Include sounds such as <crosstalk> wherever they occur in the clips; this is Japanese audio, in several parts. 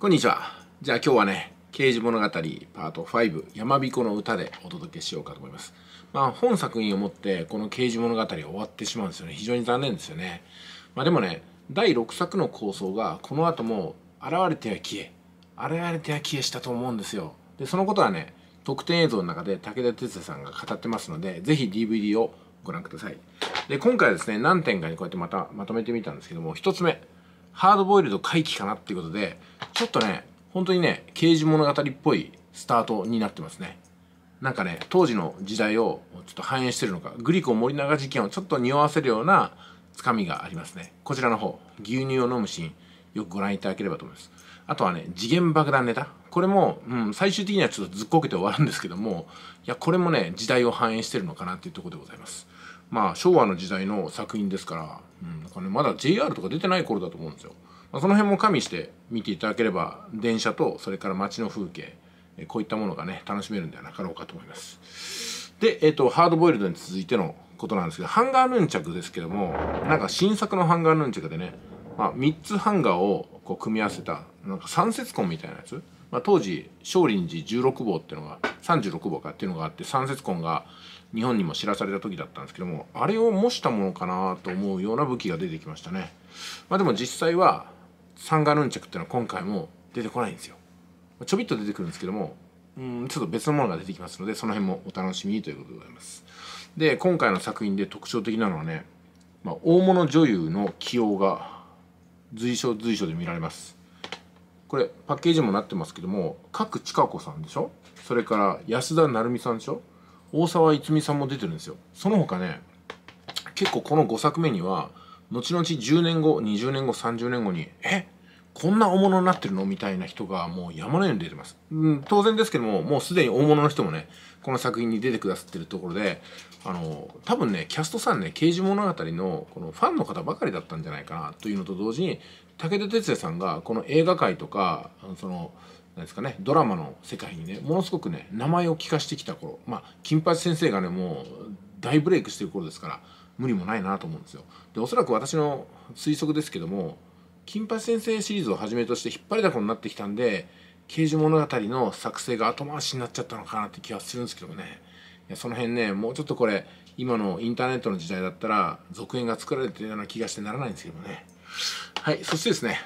こんにちは。じゃあ今日はね、刑事物語パート5、山彦の歌でお届けしようかと思います。まあ本作品をもってこの刑事物語終わってしまうんですよね。非常に残念ですよね。まあでもね、第6作の構想がこの後も現れては消え、現れては消えしたと思うんですよ。で、そのことはね、特典映像の中で武田鉄矢さんが語ってますので、ぜひ DVD をご覧ください。で、今回はですね、何点かにこうやってまたまとめてみたんですけども、1つ目、ハードボイルド回帰かなっていうことで、ちょっとね、本当にね、刑事物語っぽいスタートになってますね。なんかね、当時の時代をちょっと反映してるのか、グリコ森永事件をちょっと匂わせるようなつかみがありますね。こちらの方、牛乳を飲むシーン、よくご覧いただければと思います。あとはね、次元爆弾ネタ。これも、うん、最終的にはちょっとずっこけて終わるんですけども、いや、これもね、時代を反映してるのかなっていうところでございます。まあ、昭和の時代の作品ですから、うん、だかね、まだ JR とか出てない頃だと思うんですよ。まあ、その辺も加味して見ていただければ、電車と、それから街の風景、えこういったものがね、楽しめるんではなかろうかと思います。で、えっ、ー、と、ハードボイルドに続いてのことなんですけど、ハンガーヌンチャクですけども、なんか新作のハンガーヌンチャクでね、まあ、3つハンガーをこう組み合わせた、なんか三節痕みたいなやつまあ、当時少林寺16号っていうのが36号かっていうのがあって三節痕が日本にも知らされた時だったんですけどもあれを模したものかなと思うような武器が出てきましたね、まあ、でも実際はサンガヌンチャクっていうのは今回も出てこないんですよちょびっと出てくるんですけどもうんちょっと別のものが出てきますのでその辺もお楽しみということでございますで今回の作品で特徴的なのはね、まあ、大物女優の起用が随所随所で見られますこれパッケージもなってますけども各千佳子さんでしょそれから安田成美さんでしょ大沢逸美さんも出てるんですよその他ね結構この5作目には後々10年後20年後30年後にえこんな大物になってるのみたいな人がもう山のように出てます。うん、当然ですけども、もうすでに大物の人もね、この作品に出てくださってるところで、あの、多分ね、キャストさんね、刑事物語のこのファンの方ばかりだったんじゃないかなというのと同時に、武田鉄矢さんがこの映画界とか、その、何ですかね、ドラマの世界にね、ものすごくね、名前を聞かしてきた頃、まあ、金八先生がね、もう大ブレイクしてる頃ですから、無理もないなと思うんですよ。で、おそらく私の推測ですけども、金八先生シリーズをはじめとして引っ張りだこになってきたんで刑事物語の作成が後回しになっちゃったのかなって気はするんですけどねいやその辺ねもうちょっとこれ今のインターネットの時代だったら続編が作られてるような気がしてならないんですけどねはいそしてですね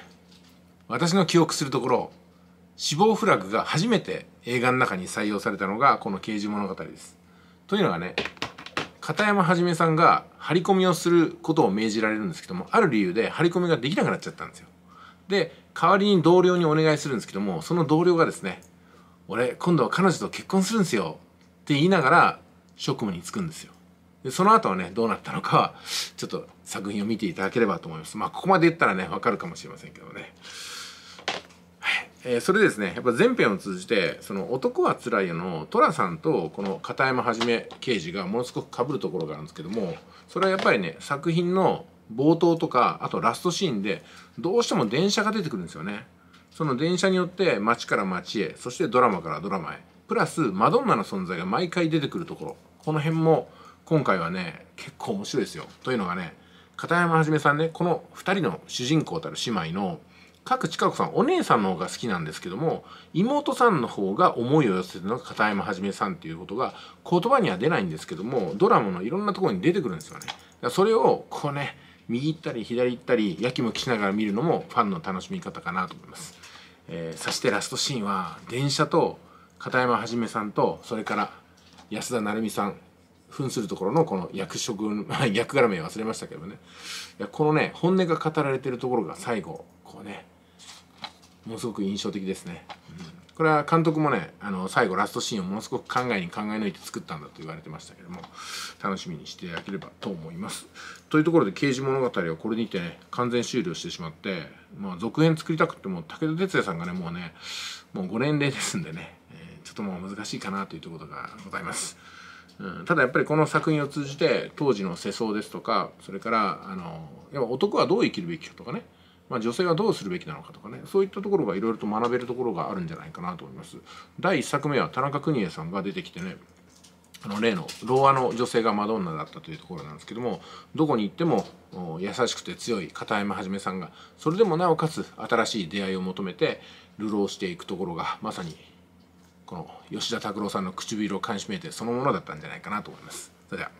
私の記憶するところ死亡フラグが初めて映画の中に採用されたのがこの刑事物語ですというのがね片山はじめさんが張り込みをすることを命じられるんですけどもある理由で張り込みができなくなっちゃったんですよで代わりに同僚にお願いするんですけどもその同僚がですね「俺今度は彼女と結婚するんですよ」って言いながら職務に就くんですよでその後はねどうなったのかはちょっと作品を見ていただければと思いますまあここまで言ったらねわかるかもしれませんけどねえー、それですねやっぱ前編を通じてその「男はつらいよ」の寅さんとこの片山はじめ刑事がものすごくかぶるところがあるんですけどもそれはやっぱりね作品の冒頭とかあとラストシーンでどうしても電車が出てくるんですよね。その電車によって街から街へそしてドラマからドラマへプラスマドンナの存在が毎回出てくるところこの辺も今回はね結構面白いですよ。というのがね片山はじめさんねこの2人の主人公たる姉妹の各近子さんお姉さんの方が好きなんですけども妹さんの方が思いを寄せてるのが片山はじめさんっていうことが言葉には出ないんですけどもドラマのいろんなところに出てくるんですよね。それをこうね右行ったり左行ったりやきもきしながら見るのもファンの楽しみ方かなと思います。えー、そしてラストシーンは電車と片山はじめさんとそれから安田成美さん扮するところのこの役職 <laughs> 役柄名忘れましたけどねこのね本音が語られてるところが最後こうねものすごく印象的ですね、うん、これは監督もねあの最後ラストシーンをものすごく考えに考え抜いて作ったんだと言われてましたけども楽しみにしていただければと思いますというところで「刑事物語」はこれにて、ね、完全終了してしまって、まあ、続編作りたくても武田鉄矢さんがねもうねもう5年齢ですんでね、えー、ちょっともう難しいかなというところがございます、うん、ただやっぱりこの作品を通じて当時の世相ですとかそれからあのっぱ男はどう生きるべきかとかねまあ、女性はどうするべきなのかとかねそういったところがいろいろと学べるところがあるんじゃないかなと思います。第1作目は田中邦衛さんが出てきてねあの例の童話の女性がマドンナだったというところなんですけどもどこに行っても優しくて強い片山はじめさんがそれでもなおかつ新しい出会いを求めて流浪していくところがまさにこの吉田拓郎さんの唇をかみしめてそのものだったんじゃないかなと思います。それでは